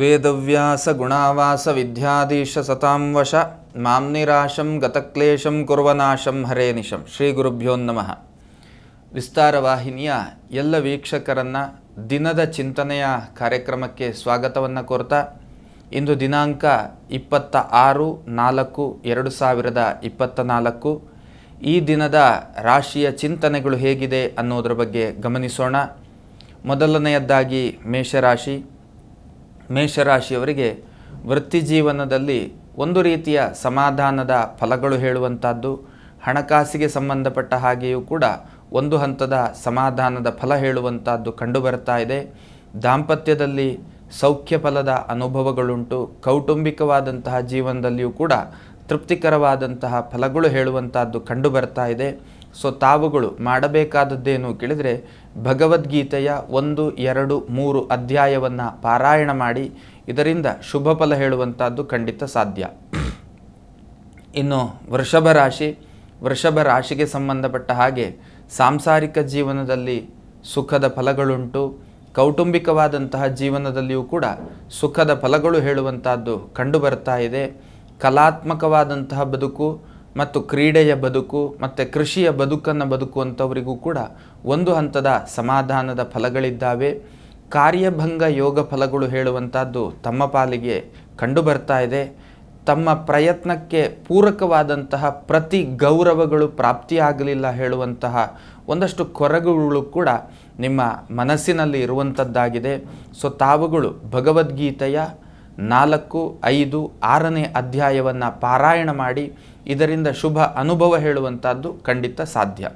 ವೇದವ್ಯಾಸ ಗುಣಾವಾಸ ವಿದ್ಯಾಧೀಶ ಸತಾಂ ವಶ ಗತಕ್ಲೇಶಂ ಕುರ್ವನಾಶಂ ಹರೇ ನಿಶಂ ಶ್ರೀ ಗುರುಭ್ಯೋನ್ನಮಃ ವಿಸ್ತಾರವಾಹಿನಿಯ ಎಲ್ಲ ವೀಕ್ಷಕರನ್ನು ದಿನದ ಚಿಂತನೆಯ ಕಾರ್ಯಕ್ರಮಕ್ಕೆ ಸ್ವಾಗತವನ್ನು ಕೋರ್ತಾ ಇಂದು ದಿನಾಂಕ ಇಪ್ಪತ್ತ ಆರು ನಾಲ್ಕು ಎರಡು ಸಾವಿರದ ಇಪ್ಪತ್ತ ನಾಲ್ಕು ಈ ದಿನದ ರಾಶಿಯ ಚಿಂತನೆಗಳು ಹೇಗಿದೆ ಅನ್ನೋದ್ರ ಬಗ್ಗೆ ಗಮನಿಸೋಣ ಮೊದಲನೆಯದ್ದಾಗಿ ಮೇಷರಾಶಿ ಮೇಷರಾಶಿಯವರಿಗೆ ವೃತ್ತಿ ಜೀವನದಲ್ಲಿ ಒಂದು ರೀತಿಯ ಸಮಾಧಾನದ ಫಲಗಳು ಹೇಳುವಂಥದ್ದು ಹಣಕಾಸಿಗೆ ಸಂಬಂಧಪಟ್ಟ ಹಾಗೆಯೂ ಕೂಡ ಒಂದು ಹಂತದ ಸಮಾಧಾನದ ಫಲ ಹೇಳುವಂಥದ್ದು ಕಂಡುಬರ್ತಾ ಇದೆ ದಾಂಪತ್ಯದಲ್ಲಿ ಸೌಖ್ಯ ಫಲದ ಅನುಭವಗಳುಂಟು ಕೌಟುಂಬಿಕವಾದಂತಹ ಜೀವನದಲ್ಲಿಯೂ ಕೂಡ ತೃಪ್ತಿಕರವಾದಂತಹ ಫಲಗಳು ಹೇಳುವಂಥದ್ದು ಕಂಡುಬರ್ತಾ ಇದೆ ಸೊ ತಾವುಗಳು ಮಾಡಬೇಕಾದದ್ದೇನು ಕೇಳಿದರೆ ಭಗವದ್ಗೀತೆಯ ಒಂದು ಎರಡು ಮೂರು ಅಧ್ಯಾಯವನ್ನು ಪಾರಾಯಣ ಮಾಡಿ ಇದರಿಂದ ಶುಭ ಫಲ ಹೇಳುವಂಥದ್ದು ಖಂಡಿತ ಸಾಧ್ಯ ಇನ್ನು ವೃಷಭ ರಾಶಿ ವೃಷಭ ರಾಶಿಗೆ ಸಂಬಂಧಪಟ್ಟ ಹಾಗೆ ಸಾಂಸಾರಿಕ ಜೀವನದಲ್ಲಿ ಸುಖದ ಫಲಗಳುಂಟು ಕೌಟುಂಬಿಕವಾದಂತಹ ಜೀವನದಲ್ಲಿಯೂ ಕೂಡ ಸುಖದ ಫಲಗಳು ಹೇಳುವಂಥದ್ದು ಕಂಡುಬರ್ತಾ ಇದೆ ಕಲಾತ್ಮಕವಾದಂತಹ ಬದುಕು ಮತ್ತು ಕ್ರೀಡೆಯ ಬದುಕು ಮತ್ತು ಕೃಷಿಯ ಬದುಕನ್ನು ಬದುಕುವಂಥವರಿಗೂ ಕೂಡ ಒಂದು ಹಂತದ ಸಮಾಧಾನದ ಫಲಗಳಿದ್ದಾವೆ ಕಾರ್ಯಭಂಗ ಯೋಗ ಫಲಗಳು ಹೇಳುವಂಥದ್ದು ತಮ್ಮ ಪಾಲಿಗೆ ಕಂಡುಬರ್ತಾ ಇದೆ ತಮ್ಮ ಪ್ರಯತ್ನಕ್ಕೆ ಪೂರಕವಾದಂತಹ ಪ್ರತಿ ಗೌರವಗಳು ಪ್ರಾಪ್ತಿಯಾಗಲಿಲ್ಲ ಹೇಳುವಂತಹ ಒಂದಷ್ಟು ಕೊರಗುಗಳು ಕೂಡ ನಿಮ್ಮ ಮನಸ್ಸಿನಲ್ಲಿ ಇರುವಂಥದ್ದಾಗಿದೆ ಸೊ ತಾವುಗಳು ಭಗವದ್ಗೀತೆಯ ನಾಲ್ಕು ಐದು ಆರನೇ ಅಧ್ಯಾಯವನ್ನು ಪಾರಾಯಣ ಮಾಡಿ ಇದರಿಂದ ಶುಭ ಅನುಭವ ಹೇಳುವಂಥದ್ದು ಖಂಡಿತ ಸಾಧ್ಯ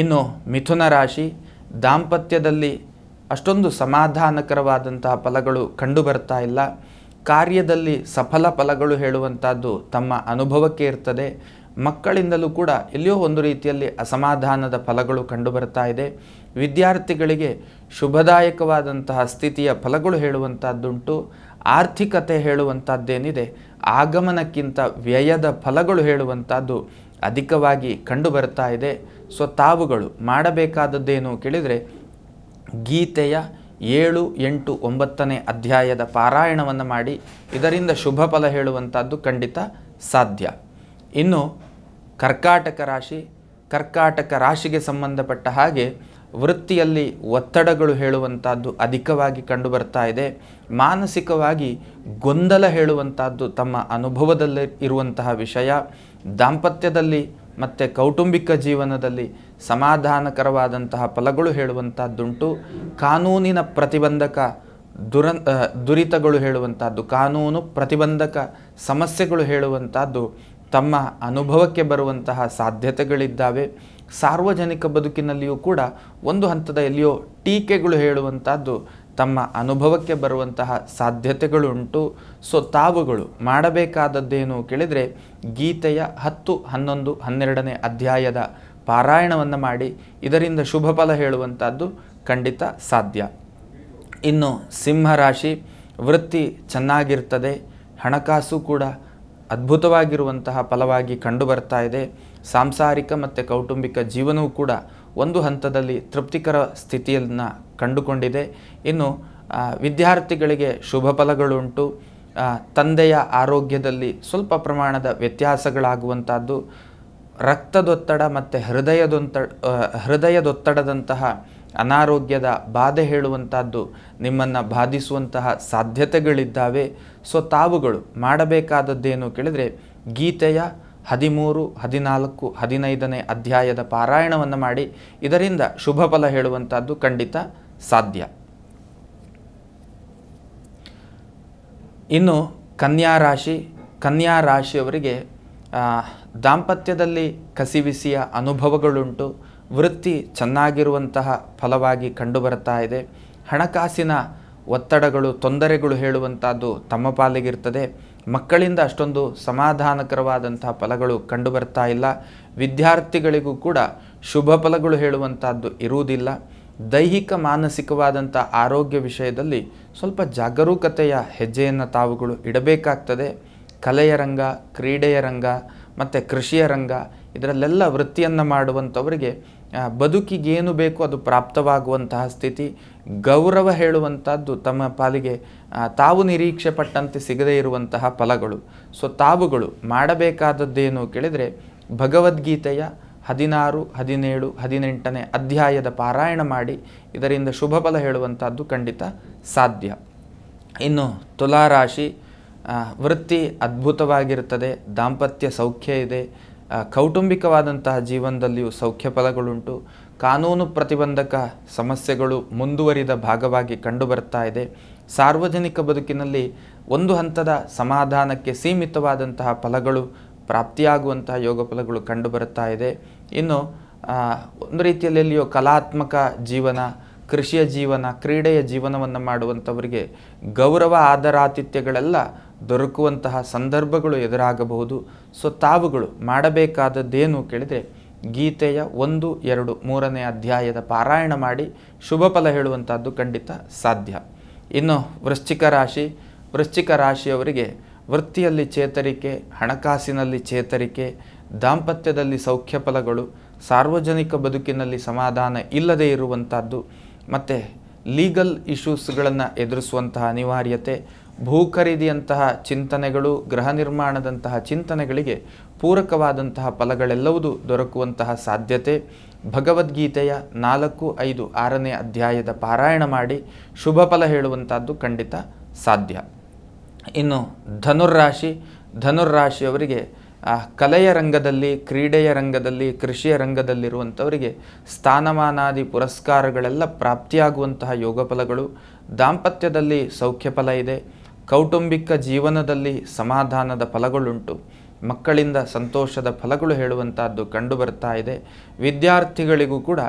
ಇನ್ನು ಮಿಥುನ ರಾಶಿ ದಾಂಪತ್ಯದಲ್ಲಿ ಅಷ್ಟೊಂದು ಸಮಾಧಾನಕರವಾದಂತಹ ಫಲಗಳು ಕಂಡುಬರ್ತಾ ಇಲ್ಲ ಕಾರ್ಯದಲ್ಲಿ ಸಫಲ ಫಲಗಳು ಹೇಳುವಂಥದ್ದು ತಮ್ಮ ಅನುಭವಕ್ಕೆ ಇರ್ತದೆ ಮಕ್ಕಳಿಂದಲೂ ಕೂಡ ಎಲ್ಲಿಯೋ ಒಂದು ರೀತಿಯಲ್ಲಿ ಅಸಮಾಧಾನದ ಫಲಗಳು ಕಂಡು ಬರ್ತಾ ಇದೆ ವಿದ್ಯಾರ್ಥಿಗಳಿಗೆ ಶುಭದಾಯಕವಾದಂತಹ ಸ್ಥಿತಿಯ ಫಲಗಳು ಹೇಳುವಂಥದ್ದುಂಟು ಆರ್ಥಿಕತೆ ಹೇಳುವಂಥದ್ದೇನಿದೆ ಆಗಮನಕ್ಕಿಂತ ವ್ಯಯದ ಫಲಗಳು ಹೇಳುವಂಥದ್ದು ಅಧಿಕವಾಗಿ ಕಂಡುಬರ್ತಾ ಇದೆ ಸೊ ತಾವುಗಳು ಮಾಡಬೇಕಾದದ್ದೇನು ಕೇಳಿದರೆ ಗೀತೆಯ ಏಳು ಎಂಟು ಒಂಬತ್ತನೇ ಅಧ್ಯಾಯದ ಪಾರಾಯಣವನ್ನು ಮಾಡಿ ಇದರಿಂದ ಶುಭ ಫಲ ಹೇಳುವಂಥದ್ದು ಖಂಡಿತ ಸಾಧ್ಯ ಇನ್ನು ಕರ್ಕಾಟಕ ರಾಶಿ ಕರ್ಕಾಟಕ ರಾಶಿಗೆ ಸಂಬಂಧಪಟ್ಟ ಹಾಗೆ ವೃತ್ತಿಯಲ್ಲಿ ಒತ್ತಡಗಳು ಹೇಳುವಂಥದ್ದು ಅಧಿಕವಾಗಿ ಕಂಡುಬರ್ತಾ ಇದೆ ಮಾನಸಿಕವಾಗಿ ಗೊಂದಲ ಹೇಳುವಂಥದ್ದು ತಮ್ಮ ಅನುಭವದಲ್ಲಿ ಇರುವಂತಹ ವಿಷಯ ದಾಂಪತ್ಯದಲ್ಲಿ ಮತ್ತು ಕೌಟುಂಬಿಕ ಜೀವನದಲ್ಲಿ ಸಮಾಧಾನಕರವಾದಂತಹ ಫಲಗಳು ಹೇಳುವಂಥದ್ದುಂಟು ಕಾನೂನಿನ ಪ್ರತಿಬಂಧಕ ದುರ ದುರಿತಗಳು ಹೇಳುವಂಥದ್ದು ಕಾನೂನು ಪ್ರತಿಬಂಧಕ ಸಮಸ್ಯೆಗಳು ಹೇಳುವಂಥದ್ದು ತಮ್ಮ ಅನುಭವಕ್ಕೆ ಬರುವಂತಹ ಸಾಧ್ಯತೆಗಳಿದ್ದಾವೆ ಸಾರ್ವಜನಿಕ ಬದುಕಿನಲ್ಲಿಯೂ ಕೂಡ ಒಂದು ಹಂತದ ಎಲ್ಲಿಯೋ ಟೀಕೆಗಳು ಹೇಳುವಂಥದ್ದು ತಮ್ಮ ಅನುಭವಕ್ಕೆ ಬರುವಂತಹ ಸಾಧ್ಯತೆಗಳುಂಟು ಸೊ ತಾವುಗಳು ಮಾಡಬೇಕಾದದ್ದೇನು ಕೇಳಿದರೆ ಗೀತೆಯ ಹತ್ತು ಹನ್ನೊಂದು ಹನ್ನೆರಡನೇ ಅಧ್ಯಾಯದ ಪಾರಾಯಣವನ್ನು ಮಾಡಿ ಇದರಿಂದ ಶುಭ ಫಲ ಹೇಳುವಂಥದ್ದು ಖಂಡಿತ ಸಾಧ್ಯ ಇನ್ನು ಸಿಂಹರಾಶಿ ವೃತ್ತಿ ಚೆನ್ನಾಗಿರ್ತದೆ ಹಣಕಾಸು ಕೂಡ ಅದ್ಭುತವಾಗಿರುವಂತಹ ಫಲವಾಗಿ ಕಂಡುಬರ್ತಾ ಇದೆ ಸಾಂಸಾರಿಕ ಮತ್ತು ಕೌಟುಂಬಿಕ ಜೀವನವೂ ಕೂಡ ಒಂದು ಹಂತದಲ್ಲಿ ತೃಪ್ತಿಕರ ಸ್ಥಿತಿಯನ್ನು ಕಂಡುಕೊಂಡಿದೆ ಇನ್ನು ವಿದ್ಯಾರ್ಥಿಗಳಿಗೆ ಶುಭ ಫಲಗಳುಂಟು ತಂದೆಯ ಆರೋಗ್ಯದಲ್ಲಿ ಸ್ವಲ್ಪ ಪ್ರಮಾಣದ ವ್ಯತ್ಯಾಸಗಳಾಗುವಂಥದ್ದು ರಕ್ತದೊತ್ತಡ ಮತ್ತು ಹೃದಯದೊಂತ ಹೃದಯದೊತ್ತಡದಂತಹ ಅನಾರೋಗ್ಯದ ಬಾಧೆ ಹೇಳುವಂಥದ್ದು ನಿಮ್ಮನ್ನು ಬಾಧಿಸುವಂತಹ ಸಾಧ್ಯತೆಗಳಿದ್ದಾವೆ ಸೊ ತಾವುಗಳು ಮಾಡಬೇಕಾದದ್ದೇನು ಕೇಳಿದರೆ ಗೀತೆಯ ಹದಿಮೂರು ಹದಿನಾಲ್ಕು ಹದಿನೈದನೇ ಅಧ್ಯಾಯದ ಪಾರಾಯಣವನ್ನು ಮಾಡಿ ಇದರಿಂದ ಶುಭ ಫಲ ಹೇಳುವಂಥದ್ದು ಖಂಡಿತ ಸಾಧ್ಯ ಇನ್ನು ಕನ್ಯಾ ರಾಶಿ ಕನ್ಯಾ ರಾಶಿಯವರಿಗೆ ದಾಂಪತ್ಯದಲ್ಲಿ ಕಸಿವಿಸಿಯ ಅನುಭವಗಳುಂಟು ವೃತ್ತಿ ಚೆನ್ನಾಗಿರುವಂತಹ ಫಲವಾಗಿ ಕಂಡುಬರ್ತಾ ಇದೆ ಹಣಕಾಸಿನ ಒತ್ತಡಗಳು ತೊಂದರೆಗಳು ಹೇಳುವಂಥದ್ದು ತಮ್ಮ ಪಾಲಿಗಿರ್ತದೆ ಮಕ್ಕಳಿಂದ ಅಷ್ಟೊಂದು ಸಮಾಧಾನಕರವಾದಂತಹ ಫಲಗಳು ಕಂಡುಬರ್ತಾ ಇಲ್ಲ ವಿದ್ಯಾರ್ಥಿಗಳಿಗೂ ಕೂಡ ಶುಭ ಫಲಗಳು ಹೇಳುವಂಥದ್ದು ಇರುವುದಿಲ್ಲ ದೈಹಿಕ ಮಾನಸಿಕವಾದಂಥ ಆರೋಗ್ಯ ವಿಷಯದಲ್ಲಿ ಸ್ವಲ್ಪ ಜಾಗರೂಕತೆಯ ಹೆಜ್ಜೆಯನ್ನು ತಾವುಗಳು ಇಡಬೇಕಾಗ್ತದೆ ಕಲೆಯ ರಂಗ ಕ್ರೀಡೆಯ ರಂಗ ಮತ್ತು ಕೃಷಿಯ ರಂಗ ಇದರಲ್ಲೆಲ್ಲ ವೃತ್ತಿಯನ್ನು ಮಾಡುವಂಥವರಿಗೆ ಬದುಕಿಗೇನು ಬೇಕು ಅದು ಪ್ರಾಪ್ತವಾಗುವಂತಹ ಸ್ಥಿತಿ ಗೌರವ ಹೇಳುವಂಥದ್ದು ತಮ್ಮ ಪಾಲಿಗೆ ತಾವು ನಿರೀಕ್ಷೆ ಪಟ್ಟಂತೆ ಸಿಗದೇ ಇರುವಂತಹ ಫಲಗಳು ಸೊ ತಾವುಗಳು ಮಾಡಬೇಕಾದದ್ದೇನು ಕೇಳಿದರೆ ಭಗವದ್ಗೀತೆಯ ಹದಿನಾರು ಹದಿನೇಳು ಹದಿನೆಂಟನೇ ಅಧ್ಯಾಯದ ಪಾರಾಯಣ ಮಾಡಿ ಇದರಿಂದ ಶುಭ ಫಲ ಹೇಳುವಂಥದ್ದು ಖಂಡಿತ ಸಾಧ್ಯ ಇನ್ನು ತುಲಾರಾಶಿ ವೃತ್ತಿ ಅದ್ಭುತವಾಗಿರುತ್ತದೆ ದಾಂಪತ್ಯ ಸೌಖ್ಯ ಇದೆ ಕೌಟುಂಬಿಕವಾದಂತಹ ಜೀವನದಲ್ಲಿಯೂ ಸೌಖ್ಯ ಫಲಗಳುಂಟು ಕಾನೂನು ಪ್ರತಿಬಂಧಕ ಸಮಸ್ಯೆಗಳು ಮುಂದುವರಿದ ಭಾಗವಾಗಿ ಕಂಡುಬರ್ತಾ ಇದೆ ಸಾರ್ವಜನಿಕ ಬದುಕಿನಲ್ಲಿ ಒಂದು ಹಂತದ ಸಮಾಧಾನಕ್ಕೆ ಸೀಮಿತವಾದಂತಹ ಫಲಗಳು ಪ್ರಾಪ್ತಿಯಾಗುವಂತಹ ಯೋಗ ಫಲಗಳು ಕಂಡುಬರುತ್ತಾ ಇದೆ ಇನ್ನು ಒಂದು ರೀತಿಯಲ್ಲಿಯೋ ಕಲಾತ್ಮಕ ಜೀವನ ಕೃಷಿಯ ಜೀವನ ಕ್ರೀಡೆಯ ಜೀವನವನ್ನು ಮಾಡುವಂಥವರಿಗೆ ಗೌರವ ಆದರಾತಿಥ್ಯಗಳೆಲ್ಲ ದೊರಕುವಂತಹ ಸಂದರ್ಭಗಳು ಎದುರಾಗಬಹುದು ಸೊ ತಾವುಗಳು ಮಾಡಬೇಕಾದದ್ದೇನು ಕೇಳಿದರೆ ಗೀತೆಯ ಒಂದು ಎರಡು ಮೂರನೇ ಅಧ್ಯಾಯದ ಪಾರಾಯಣ ಮಾಡಿ ಶುಭ ಫಲ ಹೇಳುವಂಥದ್ದು ಖಂಡಿತ ಸಾಧ್ಯ ಇನ್ನು ವೃಶ್ಚಿಕ ರಾಶಿ ವೃಶ್ಚಿಕ ರಾಶಿಯವರಿಗೆ ವೃತ್ತಿಯಲ್ಲಿ ಚೇತರಿಕೆ ಹಣಕಾಸಿನಲ್ಲಿ ಚೇತರಿಕೆ ದಾಂಪತ್ಯದಲ್ಲಿ ಸೌಖ್ಯ ಫಲಗಳು ಸಾರ್ವಜನಿಕ ಬದುಕಿನಲ್ಲಿ ಸಮಾಧಾನ ಇಲ್ಲದೇ ಇರುವಂಥದ್ದು ಮತ್ತು ಲೀಗಲ್ ಇಶ್ಯೂಸ್ಗಳನ್ನು ಎದುರಿಸುವಂತಹ ಅನಿವಾರ್ಯತೆ ಭೂ ಖರೀದಿಯಂತಹ ಚಿಂತನೆಗಳು ಗೃಹ ನಿರ್ಮಾಣದಂತಹ ಚಿಂತನೆಗಳಿಗೆ ಪೂರಕವಾದಂತಹ ಫಲಗಳೆಲ್ಲವೂ ದೊರಕುವಂತಹ ಸಾಧ್ಯತೆ ಭಗವದ್ಗೀತೆಯ ನಾಲ್ಕು ಐದು ಆರನೇ ಅಧ್ಯಾಯದ ಪಾರಾಯಣ ಮಾಡಿ ಶುಭ ಫಲ ಹೇಳುವಂಥದ್ದು ಖಂಡಿತ ಸಾಧ್ಯ ಇನ್ನು ಧನುರ್ರಾಶಿ ಧನುರ್ರಾಶಿಯವರಿಗೆ ಕಲೆಯ ರಂಗದಲ್ಲಿ ಕ್ರೀಡೆಯ ರಂಗದಲ್ಲಿ ಕೃಷಿಯ ರಂಗದಲ್ಲಿರುವಂಥವರಿಗೆ ಸ್ಥಾನಮಾನಾದಿ ಪುರಸ್ಕಾರಗಳೆಲ್ಲ ಪ್ರಾಪ್ತಿಯಾಗುವಂತಹ ಯೋಗ ಫಲಗಳು ದಾಂಪತ್ಯದಲ್ಲಿ ಸೌಖ್ಯ ಫಲ ಇದೆ ಕೌಟುಂಬಿಕ ಜೀವನದಲ್ಲಿ ಸಮಾಧಾನದ ಫಲಗಳುಂಟು ಮಕ್ಕಳಿಂದ ಸಂತೋಷದ ಫಲಗಳು ಕಂಡು ಬರ್ತಾ ಇದೆ ವಿದ್ಯಾರ್ಥಿಗಳಿಗೂ ಕೂಡ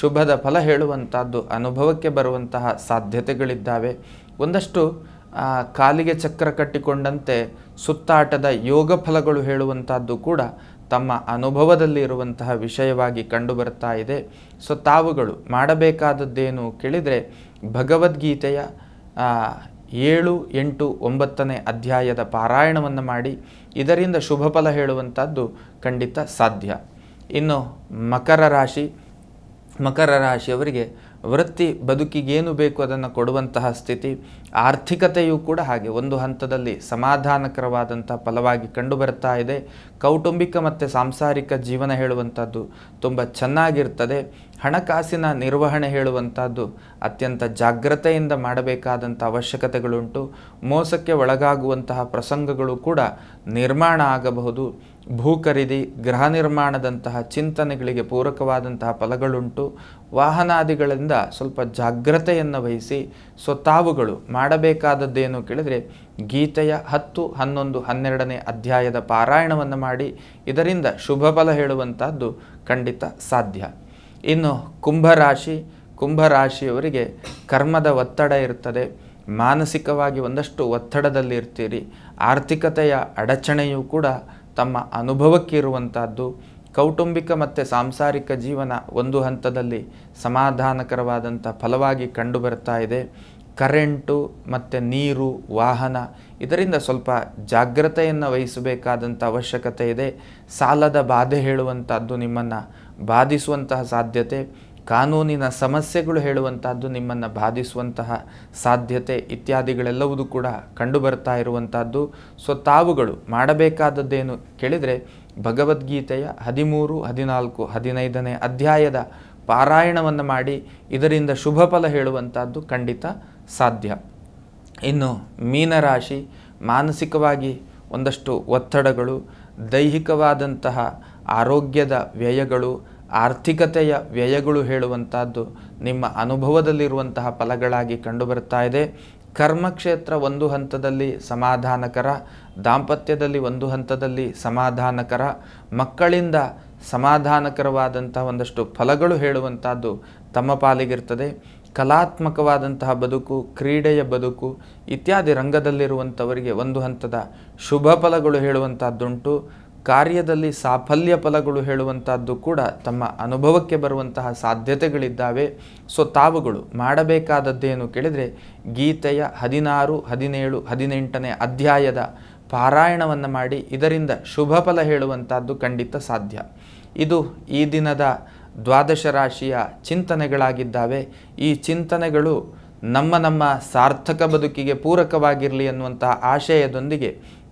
ಶುಭದ ಫಲ ಹೇಳುವಂಥದ್ದು ಅನುಭವಕ್ಕೆ ಬರುವಂತಹ ಸಾಧ್ಯತೆಗಳಿದ್ದಾವೆ ಒಂದಷ್ಟು ಕಾಲಿಗೆ ಚಕ್ರ ಕಟ್ಟಿಕೊಂಡಂತೆ ಸುತ್ತಾಟದ ಯೋಗ ಫಲಗಳು ಹೇಳುವಂಥದ್ದು ಕೂಡ ತಮ್ಮ ಅನುಭವದಲ್ಲಿ ಇರುವಂತಹ ವಿಷಯವಾಗಿ ಕಂಡುಬರ್ತಾ ಇದೆ ಸೊ ತಾವುಗಳು ಮಾಡಬೇಕಾದದ್ದೇನು ಕೇಳಿದರೆ ಭಗವದ್ಗೀತೆಯ ಏಳು ಎಂಟು ಒಂಬತ್ತನೇ ಅಧ್ಯಾಯದ ಪಾರಾಯಣವನ್ನು ಮಾಡಿ ಇದರಿಂದ ಶುಭ ಫಲ ಹೇಳುವಂಥದ್ದು ಖಂಡಿತ ಸಾಧ್ಯ ಇನ್ನು ಮಕರ ರಾಶಿ ಮಕರ ರಾಶಿಯವರಿಗೆ ವೃತ್ತಿ ಬದುಕಿಗೇನು ಬೇಕು ಅದನ್ನು ಕೊಡುವಂತಹ ಸ್ಥಿತಿ ಆರ್ಥಿಕತೆಯೂ ಕೂಡ ಹಾಗೆ ಒಂದು ಹಂತದಲ್ಲಿ ಸಮಾಧಾನಕರವಾದಂಥ ಫಲವಾಗಿ ಕಂಡುಬರ್ತಾ ಇದೆ ಕೌಟುಂಬಿಕ ಮತ್ತು ಸಾಂಸಾರಿಕ ಜೀವನ ಹೇಳುವಂಥದ್ದು ತುಂಬ ಚೆನ್ನಾಗಿರ್ತದೆ ಹಣಕಾಸಿನ ನಿರ್ವಹಣೆ ಹೇಳುವಂಥದ್ದು ಅತ್ಯಂತ ಜಾಗ್ರತೆಯಿಂದ ಮಾಡಬೇಕಾದಂಥ ಅವಶ್ಯಕತೆಗಳುಂಟು ಮೋಸಕ್ಕೆ ಒಳಗಾಗುವಂತಹ ಪ್ರಸಂಗಗಳು ಕೂಡ ನಿರ್ಮಾಣ ಆಗಬಹುದು ಭೂ ಖರೀದಿ ಗೃಹ ನಿರ್ಮಾಣದಂತಹ ಚಿಂತನೆಗಳಿಗೆ ಪೂರಕವಾದಂತಹ ಫಲಗಳುಂಟು ವಾಹನಾದಿಗಳಿಂದ ಸ್ವಲ್ಪ ಜಾಗ್ರತೆಯನ್ನು ವಹಿಸಿ ಸ್ವತಾವುಗಳು ಮಾಡಬೇಕಾದದ್ದೇನು ಕೇಳಿದರೆ ಗೀತೆಯ ಹತ್ತು ಹನ್ನೊಂದು ಹನ್ನೆರಡನೇ ಅಧ್ಯಾಯದ ಪಾರಾಯಣವನ್ನು ಮಾಡಿ ಇದರಿಂದ ಶುಭ ಫಲ ಹೇಳುವಂತಹದ್ದು ಖಂಡಿತ ಸಾಧ್ಯ ಇನ್ನು ಕುಂಭರಾಶಿ ಕುಂಭರಾಶಿಯವರಿಗೆ ಕರ್ಮದ ಒತ್ತಡ ಇರ್ತದೆ ಮಾನಸಿಕವಾಗಿ ಒಂದಷ್ಟು ಒತ್ತಡದಲ್ಲಿ ಇರ್ತೀರಿ ಆರ್ಥಿಕತೆಯ ಅಡಚಣೆಯೂ ಕೂಡ ತಮ್ಮ ಅನುಭವಕ್ಕಿರುವಂಥದ್ದು ಕೌಟುಂಬಿಕ ಮತ್ತು ಸಾಂಸಾರಿಕ ಜೀವನ ಒಂದು ಹಂತದಲ್ಲಿ ಸಮಾಧಾನಕರವಾದಂಥ ಫಲವಾಗಿ ಕಂಡುಬರ್ತಾ ಇದೆ ಕರೆಂಟು ಮತ್ತು ನೀರು ವಾಹನ ಇದರಿಂದ ಸ್ವಲ್ಪ ಜಾಗ್ರತೆಯನ್ನು ವಹಿಸಬೇಕಾದಂಥ ಅವಶ್ಯಕತೆ ಇದೆ ಸಾಲದ ಬಾಧೆ ಹೇಳುವಂಥದ್ದು ನಿಮ್ಮನ್ನು ಬಾಧಿಸುವಂತಹ ಸಾಧ್ಯತೆ ಕಾನೂನಿನ ಸಮಸ್ಯೆಗಳು ಹೇಳುವಂತಹದ್ದು ನಿಮ್ಮನ್ನು ಬಾಧಿಸುವಂತಹ ಸಾಧ್ಯತೆ ಇತ್ಯಾದಿಗಳೆಲ್ಲವೂ ಕೂಡ ಕಂಡುಬರ್ತಾ ಇರುವಂತಹದ್ದು ಸೊ ತಾವುಗಳು ಮಾಡಬೇಕಾದದ್ದೇನು ಕೇಳಿದರೆ ಭಗವದ್ಗೀತೆಯ ಹದಿಮೂರು ಹದಿನಾಲ್ಕು ಹದಿನೈದನೇ ಅಧ್ಯಾಯದ ಪಾರಾಯಣವನ್ನು ಮಾಡಿ ಇದರಿಂದ ಶುಭ ಫಲ ಹೇಳುವಂಥದ್ದು ಖಂಡಿತ ಸಾಧ್ಯ ಇನ್ನು ಮೀನರಾಶಿ ಮಾನಸಿಕವಾಗಿ ಒಂದಷ್ಟು ಒತ್ತಡಗಳು ದೈಹಿಕವಾದಂತಹ ಆರೋಗ್ಯದ ವ್ಯಯಗಳು ಆರ್ಥಿಕತೆಯ ವ್ಯಯಗಳು ಹೇಳುವಂತಹದ್ದು ನಿಮ್ಮ ಅನುಭವದಲ್ಲಿರುವಂತಹ ಫಲಗಳಾಗಿ ಕಂಡುಬರ್ತಾ ಇದೆ ಕರ್ಮಕ್ಷೇತ್ರ ಒಂದು ಹಂತದಲ್ಲಿ ಸಮಾಧಾನಕರ ದಾಂಪತ್ಯದಲ್ಲಿ ಒಂದು ಹಂತದಲ್ಲಿ ಸಮಾಧಾನಕರ ಮಕ್ಕಳಿಂದ ಸಮಾಧಾನಕರವಾದಂತಹ ಒಂದಷ್ಟು ಫಲಗಳು ಹೇಳುವಂಥದ್ದು ತಮ್ಮ ಪಾಲಿಗಿರ್ತದೆ ಕಲಾತ್ಮಕವಾದಂತಹ ಬದುಕು ಕ್ರೀಡೆಯ ಬದುಕು ಇತ್ಯಾದಿ ರಂಗದಲ್ಲಿರುವಂಥವರಿಗೆ ಒಂದು ಹಂತದ ಶುಭ ಫಲಗಳು ಹೇಳುವಂಥದ್ದುಂಟು ಕಾರ್ಯದಲ್ಲಿ ಸಾಫಲ್ಯ ಫಲಗಳು ಹೇಳುವಂಥದ್ದು ಕೂಡ ತಮ್ಮ ಅನುಭವಕ್ಕೆ ಬರುವಂತಹ ಸಾಧ್ಯತೆಗಳಿದ್ದಾವೆ ಸೊ ತಾವುಗಳು ಮಾಡಬೇಕಾದದ್ದೇನು ಕೇಳಿದರೆ ಗೀತೆಯ ಹದಿನಾರು ಹದಿನೇಳು ಹದಿನೆಂಟನೇ ಅಧ್ಯಾಯದ ಪಾರಾಯಣವನ್ನು ಮಾಡಿ ಇದರಿಂದ ಶುಭ ಫಲ ಹೇಳುವಂಥದ್ದು ಖಂಡಿತ ಸಾಧ್ಯ ಇದು ಈ ದಿನದ ದ್ವಾದಶ ರಾಶಿಯ ಚಿಂತನೆಗಳಾಗಿದ್ದಾವೆ ಈ ಚಿಂತನೆಗಳು ನಮ್ಮ ನಮ್ಮ ಸಾರ್ಥಕ ಬದುಕಿಗೆ ಪೂರಕವಾಗಿರಲಿ ಅನ್ನುವಂತಹ ಆಶಯದೊಂದಿಗೆ